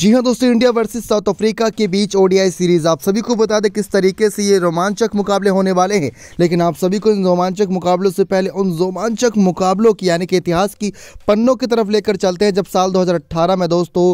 जी हाँ दोस्तों India versus south Africa के बीच ओडीआई सीरीज आप सभी को बता दें किस तरीके से ये रोमांचक मुकाबले होने वाले हैं लेकिन आप सभी को इन रोमांचक मुकाबलों से पहले उन रोमांचक मुकाबलों की यानी कि इतिहास की पन्नों की तरफ लेकर चलते हैं जब साल 2018 में दोस्तों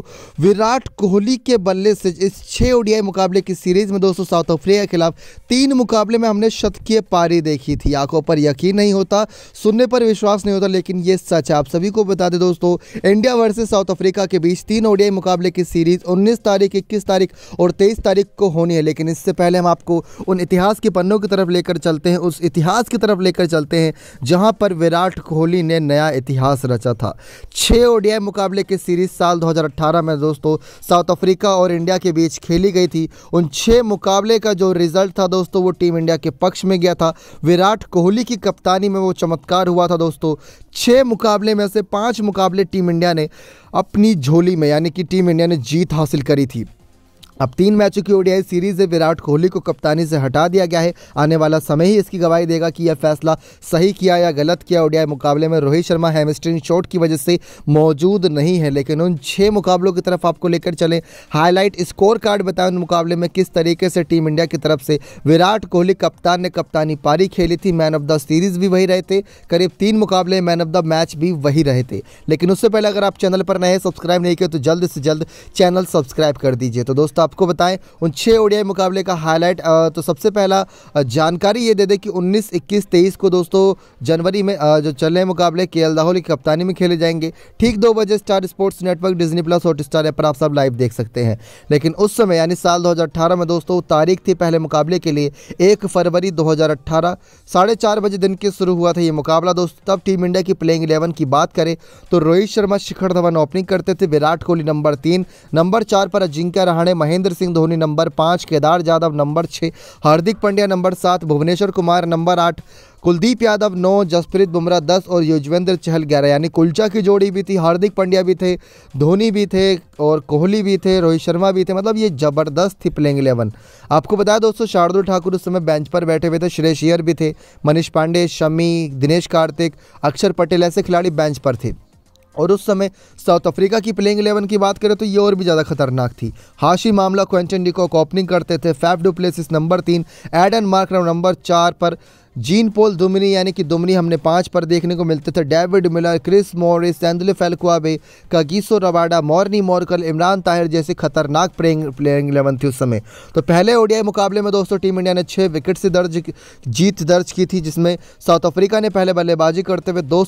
विराट कोहली के बल्ले से इस छः ओडीआई मुकाबले की सीरीज में दोस्तों साउथ अफ्रीका के खिलाफ तीन मुकाबले में हमने शतकीय पारी देखी थी आंखों पर यकीन नहीं होता सुनने पर विश्वास नहीं होता लेकिन ये सच है आप सभी को बता दें दोस्तों इंडिया वर्सेज साउथ अफ्रीका के बीच तीन ओडीआई मुकाबले की सीरीज़ उन्नीस तारीख इक्कीस तारीख और तेईस तारीख को होनी है लेकिन इससे पहले हम आपको उन इतिहास के पन्नों की तरफ लेकर चलते हैं उस इतिहास की तरफ लेकर चलते हैं जहाँ पर विराट कोहली ने नया इतिहास रचा था छः ओडीआई मुकाबले की सीरीज़ साल 2018 में दोस्तों साउथ अफ्रीका और इंडिया के बीच खेली गई थी उन छः मुकाबले का जो रिजल्ट था दोस्तों वो टीम इंडिया के पक्ष में गया था विराट कोहली की कप्तानी में वो चमत्कार हुआ था दोस्तों छः मुकाबले में से पाँच मुकाबले टीम इंडिया ने अपनी झोली में यानी कि टीम इंडिया ने जीत हासिल करी थी अब तीन मैचों की ओडीआई सीरीज में विराट कोहली को कप्तानी से हटा दिया गया है आने वाला समय ही इसकी गवाही देगा कि यह फैसला सही किया या गलत किया ओडीआई मुकाबले में रोहित शर्मा हेमस्ट्रीन शॉट की वजह से मौजूद नहीं है लेकिन उन छः मुकाबलों की तरफ आपको लेकर चलें हाईलाइट स्कोर कार्ड बताएं उन मुकाबले में किस तरीके से टीम इंडिया की तरफ से विराट कोहली कप्तान ने कप्तानी पारी खेली थी मैन ऑफ द सीरीज भी वही रहे थे करीब तीन मुकाबले मैन ऑफ द मैच भी वही रहे थे लेकिन उससे पहले अगर आप चैनल पर नए सब्सक्राइब नहीं किए तो जल्द से जल्द चैनल सब्सक्राइब कर दीजिए तो दोस्तों आप आपको बताएं उन छह ओडीआई मुकाबले का हाईलाइट तो सबसे पहला जानकारी ये दे दें कि 19, 21, 23 को दोस्तों जनवरी में जो चल रहे मुकाबले के एल राहुल की कप्तानी में खेले जाएंगे ठीक दो बजे Star Sports network Disney plus Hotstar पर आप सब लाइव देख सकते हैं लेकिन उस समय यानी साल दो में दोस्तों तारीख थी पहले मुकाबले के लिए एक फरवरी दो हज़ार बजे दिन के शुरू हुआ था ये मुकाबला दोस्तों तब टीम इंडिया की प्लेइंग इलेवन की बात करें तो रोहित शर्मा शिखर धवन ओपनिंग करते थे विराट कोहली नंबर तीन नंबर चार पर अजिंक्य रहाणे महेंद्र महेंद्र सिंह धोनी नंबर पाँच केदार यादव नंबर छः हार्दिक पंड्या नंबर सात भुवनेश्वर कुमार नंबर आठ कुलदीप यादव नौ जसप्रीत बुमराह दस और युजवेंद्र चहल ग्यारह यानी कुलचा की जोड़ी भी थी हार्दिक पंड्या भी थे धोनी भी थे और कोहली भी थे रोहित शर्मा भी थे मतलब ये ज़बरदस्त थी प्लेइंग इलेवन आपको बताया दोस्तों शार्दुल ठाकुर उस समय बेंच पर बैठे हुए थे श्रेष अय्यर भी थे मनीष पांडे शमी दिनेश कार्तिक अक्षर पटेल ऐसे खिलाड़ी बेंच पर थे और उस समय साउथ अफ्रीका की प्लेइंग इलेवन की बात करें तो ये और भी ज़्यादा खतरनाक थी हाशी मामला क्वेंटन डिकॉक ओपनिंग करते थे फैफ डुप्लेसिस नंबर तीन एडन मार्क नंबर चार पर जीन पोल दुमनी यानी कि दुमनी हमने पांच पर देखने को मिलते थे डेविड मिलर क्रिस मोरिस सैंदुल Phehlukwayo Kagiso Rabada Morne Morkel Imran Tahir जैसे खतरनाक प्लेइंग प्लेइंग इलेवन थी उस समय तो पहले ओडीआई मुकाबले में दोस्तों टीम इंडिया ने छः विकेट से दर्ज जीत दर्ज की थी जिसमें साउथ अफ्रीका ने पहले बल्लेबाजी करते हुए दो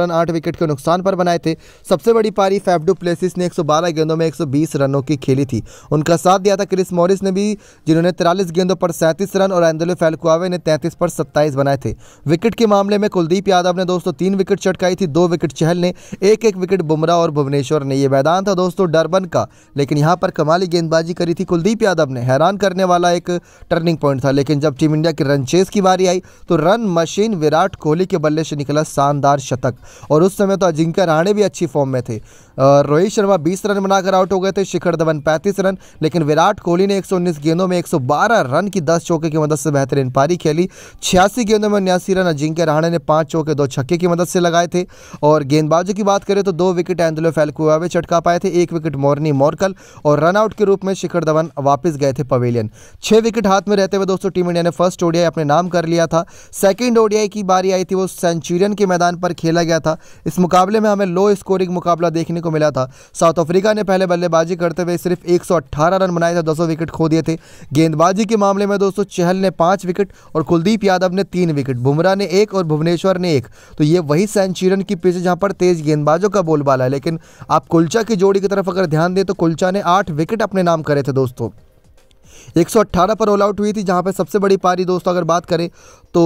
रन आठ विकेट के नुकसान पर बनाए थे सबसे बड़ी पारी फैफडू प्लेसिस ने एक गेंदों में एक रनों की खेली थी उनका साथ दिया था क्रिस मॉरिस ने भी जिन्होंने तिरालीस गेंदों पर सैंतीस रन और एंदुल फेलकुआवे ने तैंतीस पर सत्ताईस अट्ठाईस बनाए थे विकेट के मामले में कुलदीप यादव ने दोस्तों तीन विकेट चटकाई थी दो विकेट चहल ने एक एक विकेट बुमराह और भुवनेश्वर ने यह मैदान था दोस्तों डरबन का लेकिन यहां पर कमाली गेंदबाजी करी थी कुलदीप यादव ने हैरान करने वाला एक टर्निंग पॉइंट था लेकिन जब टीम इंडिया की रन चेस की बारी आई तो रन मशीन विराट कोहली के बल्ले से निकला शानदार शतक और उस समय तो अजिंक्य राणे भी अच्छी फॉर्म में थे रोहित शर्मा 20 रन बनाकर आउट हो गए थे शिखर धवन 35 रन लेकिन विराट कोहली ने 119 गेंदों में 112 रन की 10 चौके की मदद से बेहतरीन पारी खेली छियासी सस्ती गेंदों में उन्यासी रन अजिंक्य रहाणे ने पाँच चौके दो छक्के की मदद से लगाए थे और गेंदबाजों की बात करें तो दो विकेट एंदुलो फैलकुआवे चटका पाए थे एक विकेट मोरनी मोरकल और रनआउट के रूप में शिखर धवन वापस गए थे पवेलियन छः विकेट हाथ में रहते हुए दोस्तों टीम इंडिया ने फर्स्ट ओडियाई अपने नाम कर लिया था सेकेंड ओडियाई की बारी आई थी वो सेंचुरियन के मैदान पर खेला गया था इस मुकाबले में हमें लो स्कोरिंग मुकाबला देखने को मिला था साउथ अफ्रीका ने पहले बल्लेबाजी करते हुए सिर्फ एक रन बनाए थे दसों विकेट खो दिए थे गेंदबाजी के मामले में दोस्तों चहल ने पांच विकेट और कुलदीप यादव ने तीन विकेट बुमराह ने एक और भुवनेश्वर ने एक तो ये वही सेंचुरियन की पिच जहाँ पर तेज गेंदबाजों का बोलबाला है लेकिन आप कुलचा की जोड़ी की तरफ अगर ध्यान दें तो कुलचा ने आठ विकेट अपने नाम करे थे दोस्तों 118 पर ऑल आउट हुई थी जहां पर सबसे बड़ी पारी दोस्तों अगर बात करें तो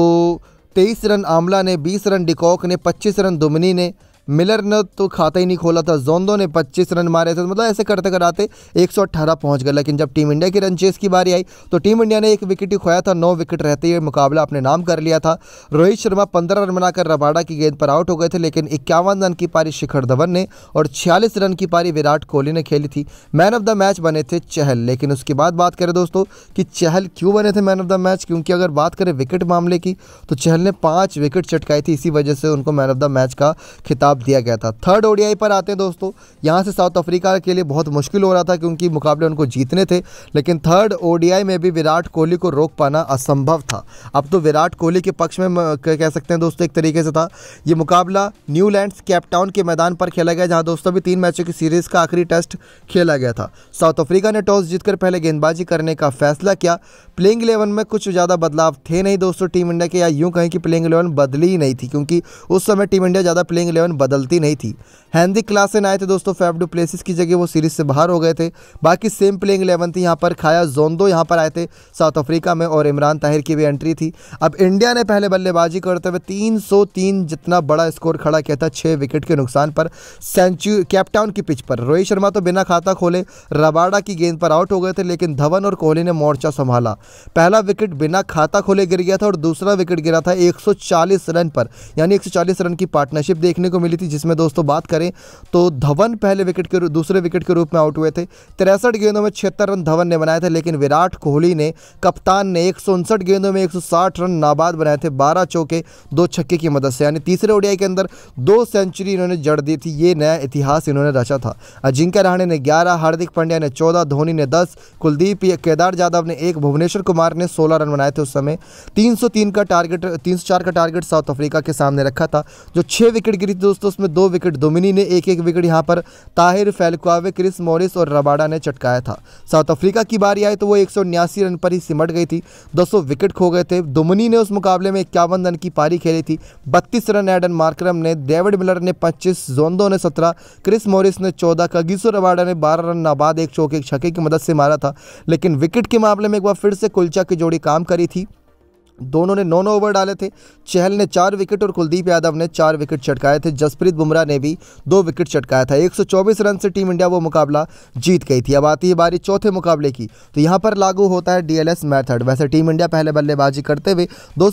तेईस रन आमला ने बीस रन डिकॉक ने पच्चीस रन दुमनी ने मिलर ने तो खाता ही नहीं खोला था जोंदो ने 25 रन मारे थे तो मतलब ऐसे करते कराते 118 पहुंच गए लेकिन जब टीम इंडिया की रन चेस की बारी आई तो टीम इंडिया ने एक विकेट ही खोया था नौ विकेट रहते हुए मुकाबला अपने नाम कर लिया था रोहित शर्मा पंद्रह रन बनाकर रबाडा की गेंद पर आउट हो गए थे लेकिन इक्यावन रन की पारी शिखर धवन ने और छियालीस रन की पारी विराट कोहली ने खेली थी मैन ऑफ द मैच बने थे चहल लेकिन उसके बाद बात करें दोस्तों कि चहल क्यों बने थे मैन ऑफ द मैच क्योंकि अगर बात करें विकेट मामले की तो चहल ने पाँच विकेट चटकाई थी इसी वजह से उनको मैन ऑफ द मैच का खिताब खिताब दिया गया था थर्ड ओडीआई पर आते हैं दोस्तों यहाँ से साउथ अफ्रीका के लिए बहुत मुश्किल हो रहा था क्योंकि मुकाबले उनको जीतने थे लेकिन थर्ड ओडीआई में भी विराट कोहली को रोक पाना असंभव था अब तो विराट कोहली के पक्ष में कह सकते हैं दोस्तों एक तरीके से था ये मुकाबला न्यूलैंड कैपटाउन के मैदान पर खेला गया जहाँ दोस्तों अभी तीन मैचों की सीरीज़ का आखिरी टेस्ट खेला गया था साउथ अफ्रीका ने टॉस जीतकर पहले गेंदबाजी करने का फैसला किया प्लेइंग इलेवन में कुछ ज़्यादा बदलाव थे नहीं दोस्तों टीम इंडिया के या यूँ कहें कि प्लेइंग इलेवन बदली ही नहीं थी क्योंकि उस समय टीम इंडिया ज़्यादा प्लेइंग इलेवन बदलती नहीं थी हैंदी क्लासेन आए थे दोस्तों फेफ डू प्लेसिस की जगह वो सीरीज से बाहर हो गए थे बाकी सेम प्लेइंग इलेवन थी यहाँ पर खाया जोंदो यहाँ पर आए थे साउथ अफ्रीका में और इमरान ताहिर की भी एंट्री थी अब इंडिया ने पहले बल्लेबाजी करते हुए तीन जितना बड़ा स्कोर खड़ा किया था छः विकेट के नुकसान पर सेंचुरी कैपटाउन की पिच पर रोहित शर्मा तो बिना खाता खोले रबाडा की गेंद पर आउट हो गए थे लेकिन धवन और कोहली ने मोर्चा संभाला पहला विकेट बिना खाता खोले गिर गया था और दूसरा विकेट गिरा था 140 रन पर यानी 140 रन की पार्टनरशिप देखने को मिली मिली थी जिसमें दोस्तों बात करें तो धवन पहले विकेट के दूसरे विकेट के रूप में आउट हुए थे तिरसठ गेंदों में छिहत्तर रन धवन ने बनाए थे लेकिन विराट कोहली ने कप्तान ने एक गेंदों में एक रन नाबाद बनाए थे बारह चौके दो छक्के की मदद से यानी तीसरे ओडियाई के अंदर दो सेंचुरी इन्होंने जड़ दी थी ये नया इतिहास इन्होंने रचा था अजिंक्य रहाणे ने ग्यारह हार्दिक पांड्या ने चौदह धोनी ने दस कुलदीप केदार यादव ने एक भुवनेश्वर कुमार ने सोलह रन बनाए थे उस समय 303 का टारगेट 304 का टारगेट साउथ अफ्रीका के सामने रखा था जो छह विकेट गिरी थी दोस्तों दोस्तों उसमें दो विकेट दोमिनी ने एक एक विकेट यहाँ पर ताहिर फैलकुआवे क्रिस मॉरिस और रबाडा ने चटकाया था साउथ अफ्रीका की बारी आई तो वो एक रन पर ही सिमट गई थी दो विकेट खो गए थे दोमिनी ने उस मुकाबले में इक्यावन रन की पारी खेली थी बत्तीस रन एडन मार्क्रम ने डेविड मिलर ने पच्चीस जोंदो ने सत्रह क्रिस मॉरिस ने चौदह कगीसो रबाडा ने बारह रन नाबाद एक चौके एक छक्के की मदद से मारा था लेकिन विकेट के मामले में एक बार फिर से कुलचा की जोड़ी काम करी थी दोनों ने नौ नौ ओवर डाले थे चहल ने चार विकेट और कुलदीप यादव ने चार विकेट चटकाए थे जसप्रीत बुमराह ने भी दो विकेट चटकाया था 124 रन से टीम इंडिया वो मुकाबला जीत गई थी अब आती है बारी चौथे मुकाबले की तो यहाँ पर लागू होता है डीएलएस मेथड वैसे टीम इंडिया पहले बल्लेबाजी करते हुए दो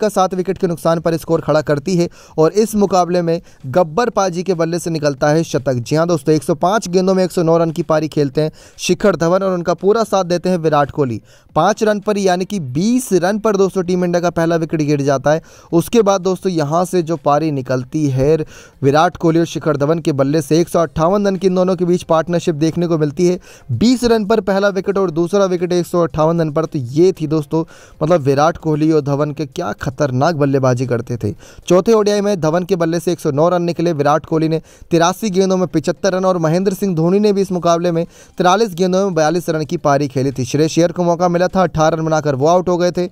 का सात विकेट के नुकसान पर स्कोर खड़ा करती है और इस मुकाबले में गब्बर पाजी के बल्ले से निकलता है शतक जी हाँ दोस्तों एक गेंदों में एक रन की पारी खेलते हैं शिखर धवन और उनका पूरा साथ देते हैं विराट कोहली पाँच रन पर यानी कि बीस रन पर दोस्तों दोस्तों टीम इंडिया का पहला विकेट गिर जाता है उसके बाद दोस्तों यहाँ से जो पारी निकलती है विराट कोहली और शिखर धवन के बल्ले से एक रन की इन दोनों के बीच पार्टनरशिप देखने को मिलती है बीस रन पर पहला विकेट और दूसरा विकेट एक रन पर तो ये थी दोस्तों मतलब विराट कोहली और धवन के क्या खतरनाक बल्लेबाजी करते थे चौथे ओडियाई में धवन के बल्ले से एक रन निकले विराट कोहली ने तिरासी गेंदों में पिचहत्तर रन और महेंद्र सिंह धोनी ने भी इस मुकाबले में तिरालीस गेंदों में बयालीस रन की पारी खेली थी श्रेयस शेयर को मौका मिला था अट्ठारह रन बनाकर वो आउट हो गए थे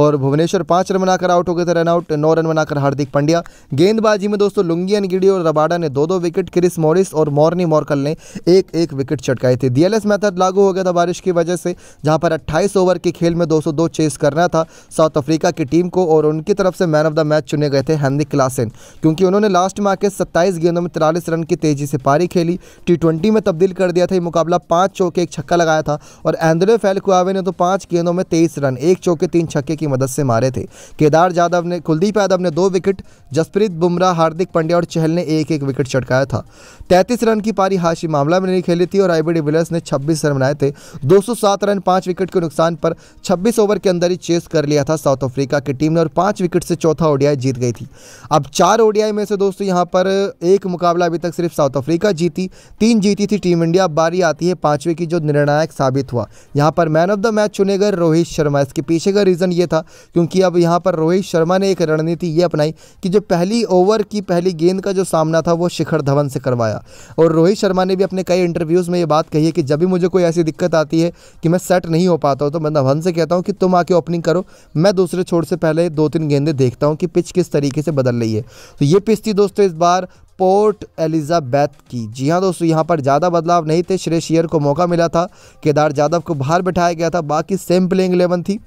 और और भुवनेश्वर पांच रन बनाकर आउट हो गए थे रनआउट नौ रन बनाकर हार्दिक पांड्या गेंदबाजी में दोस्तों लुंगियन गिडी और रबाडा ने दो दो विकेट क्रिस मॉरिस और मॉर्नी मॉर्कल ने एक एक विकेट चटकाए थे डीएलएस मेथड लागू हो गया था बारिश की वजह से जहां पर अट्ठाईस ओवर के खेल में दो चेस करना था साउथ अफ्रीका की टीम को और उनकी तरफ से मैन ऑफ द मैच चुने गए थे हैंदी क्लासेन क्योंकि उन्होंने लास्ट में आके सत्ताईस गेंदों में तिरालीस रन की तेजी से पारी खेली टी में तब्दील कर दिया था ये मुकाबला पांच चौके एक छक्का लगाया था और एंद्रे फेलकुआवे ने तो पांच गेंदों में तेईस रन एक चौके तीन छक्के की मदद सदस्य मारे थे केदार यादव ने कुलदीप यादव ने दो विकेट जसप्रीत बुमराह हार्दिक पांड्या और चहल ने एक एक विकेट चटकाया था तैंतीस रन की पारी हाशी मामला में नहीं खेली थी और आईबी डिविलियर्स ने छब्बीस रन बनाए थे दो रन पांच विकेट के नुकसान पर छब्बीस ओवर के अंदर ही चेस कर लिया था साउथ अफ्रीका की टीम ने और पांच विकेट से चौथा ओडीआई जीत गई थी अब चार ओडीआई में से दोस्तों यहां पर एक मुकाबला अभी तक सिर्फ साउथ अफ्रीका जीती तीन जीती थी टीम इंडिया बारी आती है पांचवे की जो निर्णायक साबित हुआ यहां पर मैन ऑफ द मैच चुने गए रोहित शर्मा इसके पीछे का रीज़न यह था क्योंकि अब यहाँ पर रोहित शर्मा ने एक रणनीति ये अपनाई कि जो पहली ओवर की पहली गेंद का जो सामना था वो शिखर धवन से करवाया और रोहित शर्मा ने भी अपने कई इंटरव्यूज़ में ये बात कही है कि जब भी मुझे कोई ऐसी दिक्कत आती है कि मैं सेट नहीं हो पाता हूँ तो मैं धवन से कहता हूँ कि तुम आके ओपनिंग करो मैं दूसरे छोर से पहले दो तीन गेंदें देखता हूँ कि पिच किस तरीके से बदल रही है तो ये पिच थी दोस्तों इस बार पोर्ट एलिजाबैथ की जी हाँ दोस्तों यहाँ पर ज़्यादा बदलाव नहीं थे श्रेयस अय्यर को मौका मिला था केदार यादव को बाहर बिठाया गया था बाकी सेम प्लेइंग एलेवन थी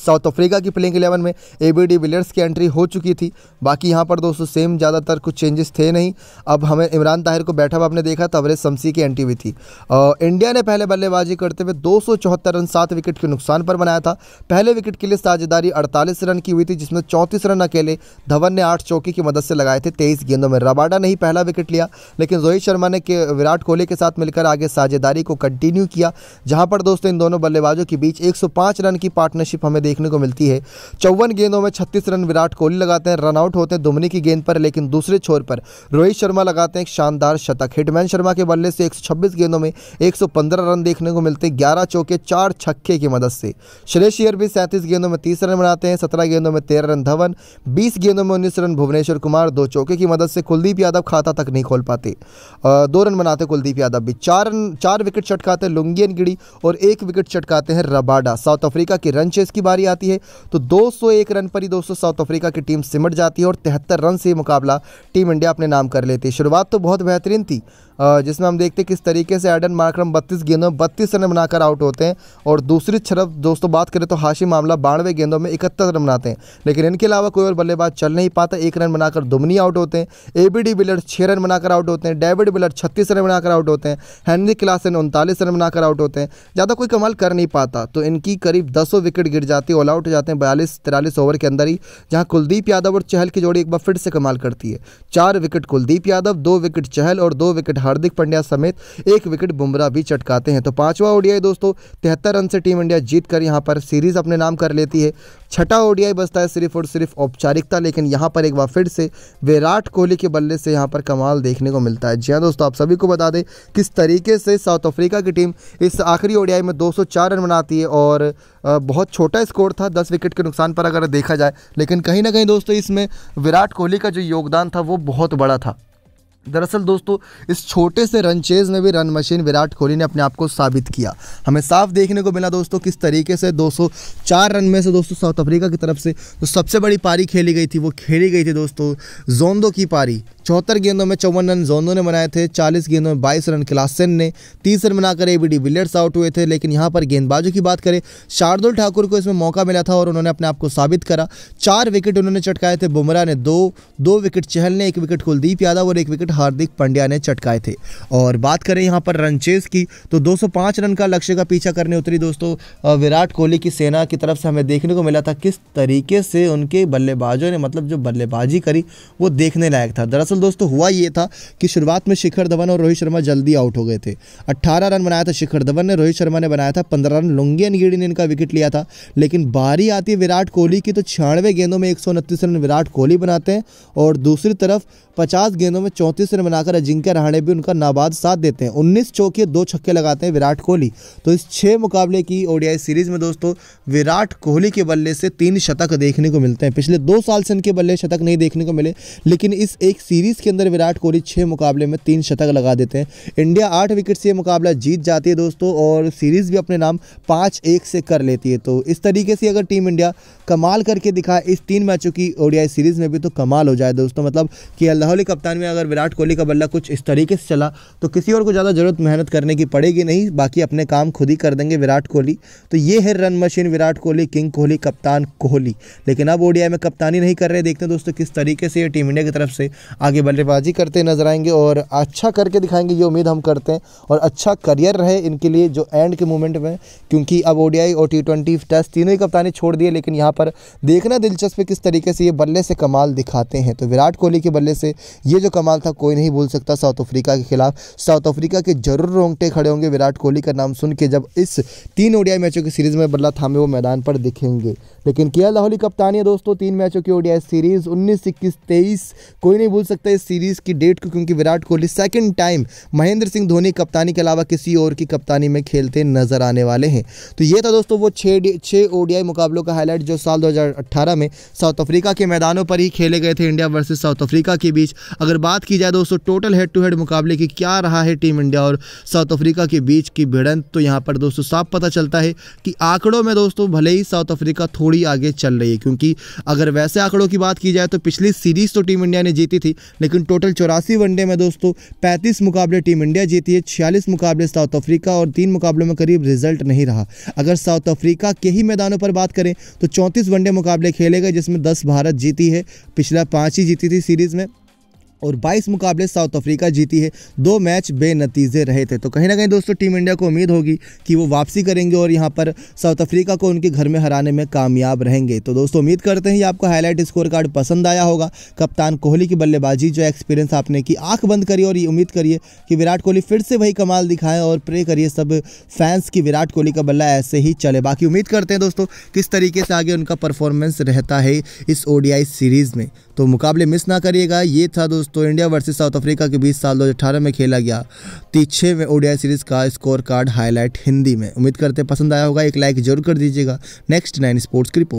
साउथ अफ्रीका की प्लेइंग इलेवन में ए बी डी विलियर्स की एंट्री हो चुकी थी बाकी यहाँ पर दोस्तों सेम ज़्यादातर कुछ चेंजेस थे नहीं अब हमें इमरान ताहिर को बैठा हुआ आपने देखा तवरेज शमसी की एंट्री हुई थी आ, इंडिया ने पहले बल्लेबाजी करते हुए दो रन सात विकेट के नुकसान पर बनाया था पहले विकेट के लिए साझेदारी अड़तालीस रन की हुई थी जिसमें चौंतीस रन अकेले धवन ने आठ चौकी की मदद से लगाए थे तेईस गेंदों में रबाडा ने ही पहला विकेट लिया लेकिन रोहित शर्मा ने विराट कोहली के साथ मिलकर आगे साझेदारी को कंटिन्यू किया जहाँ पर दोस्तों इन दोनों बल्लेबाजों के बीच एक रन की पार्टनरशिप हमें में देखने को मिलती है चौवन गेंदों में छत्तीस रन विराट कोहली लगाते हैं रनआउट होते हैं दुमनी की गेंद पर लेकिन दूसरे छोर पर रोहित शर्मा लगाते हैं एक शानदार शतक हिटमैन शर्मा के बल्ले से एक गेंदों में एक रन देखने को मिलते हैं ग्यारह चौके चार छक्के की मदद से श्रेयस अय्यर भी सैंतीस गेंदों में तीस रन बनाते हैं सत्रह गेंदों में तेरह रन धवन बीस गेंदों में उन्नीस रन भुवनेश्वर कुमार दो चौके की मदद से कुलदीप यादव खाता तक नहीं खोल पाते दो रन बनाते कुलदीप यादव भी चार चार विकेट चटकाते लुंगियन गिड़ी और एक विकेट चटकाते हैं रबाडा साउथ अफ्रीका की रन चेस की बात बारी आती है तो 201 रन पर ही दोस्तों साउथ अफ्रीका की टीम सिमट जाती है और तिहत्तर रन से मुकाबला टीम इंडिया अपने नाम कर लेती है शुरुआत तो बहुत बेहतरीन थी जिसमें हम देखते किस तरीके से एडन मार्क्रम बत्तीस गेंदों में बत्तीस रन बनाकर आउट होते हैं और दूसरी तरफ दोस्तों बात करें तो हाशिम मामला बानवे गेंदों में इकहत्तर रन बनाते हैं लेकिन इनके अलावा कोई और बल्लेबाज चल नहीं पाता एक रन बनाकर दुमनी आउट होते हैं ए बी डी बिलर छः रन बनाकर आउट होते हैं डेविड बिलर छत्तीस रन बनाकर आउट होते हैं हेनरी क्लासन उनतालीस रन बनाकर आउट होते हैं ज़्यादा कोई कमाल कर नहीं पाता तो इनकी करीब दसों विकेट गिर जाती जाती है ऑल आउट जाते हैं बयालीस तिरालीस ओवर के अंदर ही जहां कुलदीप यादव और चहल की जोड़ी एक बार फिर से कमाल करती है चार विकेट कुलदीप यादव दो विकेट चहल और दो विकेट हार्दिक पंड्या समेत एक विकेट बुमराह भी चटकाते हैं तो पाँचवा ओडियाई दोस्तों तिहत्तर रन से टीम इंडिया जीत कर यहाँ पर सीरीज़ अपने नाम कर लेती है छठा ओडीआई बसता है सिर्फ और सिर्फ औपचारिकता लेकिन यहाँ पर एक बार फिर से विराट कोहली के बल्ले से यहाँ पर कमाल देखने को मिलता है जी हाँ दोस्तों आप सभी को बता दें किस तरीके से साउथ अफ्रीका की टीम इस आखिरी ओडीआई में 204 रन बनाती है और बहुत छोटा स्कोर था दस विकेट के नुकसान पर अगर देखा जाए लेकिन कहीं ना कहीं दोस्तों इसमें विराट कोहली का जो योगदान था वो बहुत बड़ा था दरअसल दोस्तों इस छोटे से रन चेज में भी रन मशीन विराट कोहली ने अपने आप को साबित किया हमें साफ देखने को मिला दोस्तों किस तरीके से 204 रन में से दोस्तों साउथ अफ्रीका की तरफ से जो तो सबसे बड़ी पारी खेली गई थी वो खेली गई थी दोस्तों जोंदो की पारी चौहत्तर गेंदों में चौवन रन जोनों ने बनाए थे 40 गेंदों में 22 रन क्लासेन ने 30 रन बनाकर एबीडी विलियर्स आउट हुए थे लेकिन यहाँ पर गेंदबाजों की बात करें शार्दुल ठाकुर को इसमें मौका मिला था और उन्होंने अपने आप को साबित करा चार विकेट उन्होंने चटकाए थे बुमराह ने दो दो विकेट चहल ने एक विकेट कुलदीप यादव और एक विकेट हार्दिक पांड्या ने चटकाए थे और बात करें यहाँ पर रन की तो दो रन का लक्ष्य का पीछा करने उतरी दोस्तों विराट कोहली की सेना की तरफ से हमें देखने को मिला था किस तरीके से उनके बल्लेबाजों ने मतलब जो बल्लेबाजी करी वो देखने लायक था दरअसल दरअसल दोस्तों हुआ ये था कि शुरुआत में शिखर धवन और रोहित शर्मा जल्दी आउट हो गए थे 18 रन बनाया था शिखर धवन ने रोहित शर्मा ने बनाया था 15 रन लुंगियन गिड़ी ने इनका विकेट लिया था लेकिन बारी आती है विराट कोहली की तो छियानवे गेंदों में एक रन विराट कोहली बनाते हैं और दूसरी तरफ पचास गेंदों में चौंतीस रन बनाकर अजिंक्य रहाणे भी उनका नाबाद साथ देते हैं उन्नीस चौके दो छक्के लगाते हैं विराट कोहली तो इस छः मुकाबले की ओडीआई सीरीज में दोस्तों विराट कोहली के बल्ले से तीन शतक देखने को मिलते हैं पिछले दो साल से इनके बल्ले शतक नहीं देखने को मिले लेकिन इस एक सीरीज सीरीज के अंदर विराट कोहली छः मुकाबले में तीन शतक लगा देते हैं इंडिया आठ विकेट से ये मुकाबला जीत जाती है दोस्तों और सीरीज भी अपने नाम पाँच एक से कर लेती है तो इस तरीके से अगर टीम इंडिया कमाल करके दिखाए इस तीन मैचों की ओडियाई सीरीज में भी तो कमाल हो जाए दोस्तों मतलब कि अल्लाहली कप्तान में अगर विराट कोहली का बल्ला कुछ इस तरीके से चला तो किसी और को ज़्यादा ज़रूरत मेहनत करने की पड़ेगी नहीं बाकी अपने काम खुद ही कर देंगे विराट कोहली तो ये है run machine Virat Kohli king Kohli कप्तान कोहली लेकिन अब ओडियाई में कप्तानी नहीं कर रहे देखते हैं दोस्तों किस तरीके से ये टीम इंडिया की तरफ से आगे आगे बल्लेबाजी करते नजर आएंगे और अच्छा करके दिखाएंगे ये उम्मीद हम करते हैं और अच्छा करियर रहे इनके लिए जो एंड के मोमेंट में क्योंकि अब ओ और टी ट्वेंटी टेस्ट तीनों ही कप्तानी छोड़ दिए लेकिन यहाँ पर देखना दिलचस्प है किस तरीके से ये बल्ले से कमाल दिखाते हैं तो विराट कोहली के बल्ले से ये जो कमाल था कोई नहीं भूल सकता साउथ अफ्रीका के खिलाफ साउथ अफ्रीका के जरूर रोंगटे खड़े होंगे विराट कोहली का नाम सुन के जब इस तीन ओडीआई मैचों की सीरीज में बल्ला थामे वो मैदान पर दिखेंगे लेकिन के एल राहुल कप्तानी है दोस्तों तीन मैचों की ओडीआई सीरीज उन्नीस इक्कीस तेईस कोई नहीं भूल सकता सकता है इस सीरीज़ की डेट को क्योंकि विराट कोहली सेकंड टाइम महेंद्र सिंह धोनी कप्तानी के अलावा किसी और की कप्तानी में खेलते नजर आने वाले हैं तो ये था दोस्तों वो छः छः ओडीआई मुकाबलों का हाईलाइट जो साल दो में साउथ अफ्रीका के मैदानों पर ही खेले गए थे इंडिया वर्सेज साउथ अफ्रीका के बीच अगर बात की जाए दोस्तों टोटल हेड टू हेड मुकाबले की क्या रहा है टीम इंडिया और साउथ अफ्रीका के बीच की भिड़ंत तो यहाँ पर दोस्तों साफ पता चलता है कि आंकड़ों में दोस्तों भले ही साउथ अफ्रीका थोड़ी आगे चल रही है क्योंकि अगर वैसे आंकड़ों की बात की जाए तो पिछली सीरीज तो टीम इंडिया ने जीती थी लेकिन टोटल चौरासी वनडे में दोस्तों पैंतीस मुकाबले टीम इंडिया जीती है छियालीस मुकाबले साउथ अफ्रीका और तीन मुकाबलों में करीब रिजल्ट नहीं रहा अगर साउथ अफ्रीका के ही मैदानों पर बात करें तो चौंतीस वनडे मुकाबले खेले गए जिसमें दस भारत जीती है पिछला पाँच ही जीती थी सीरीज़ में और 22 मुकाबले साउथ अफ्रीका जीती है दो मैच बेनतीजे रहे थे तो कहीं ना कहीं दोस्तों टीम इंडिया को उम्मीद होगी कि वो वापसी करेंगे और यहाँ पर साउथ अफ्रीका को उनके घर में हराने में कामयाब रहेंगे तो दोस्तों उम्मीद करते हैं आपको हाईलाइट स्कोर कार्ड पसंद आया होगा कप्तान कोहली की बल्लेबाजी जो एक्सपीरियंस आपने की आंख बंद करिए और ये उम्मीद करिए कि विराट कोहली फिर से वही कमाल दिखाएं और प्रे करिए सब फैंस की विराट कोहली का बल्ला ऐसे ही चले बाकी उम्मीद करते हैं दोस्तों किस तरीके से आगे उनका परफॉर्मेंस रहता है इस ओडीआई सीरीज़ में तो मुकाबले मिस ना करिएगा ये था दोस्तों दोस्तों इंडिया वर्सेस साउथ अफ्रीका के बीच साल दो में खेला गया तीछे में Odia series scorecard highlight Hindi हिंदी में उम्मीद करते पसंद आया होगा एक लाइक जरूर कर दीजिएगा नेक्स्ट नाइन स्पोर्ट्स की रिपोर्ट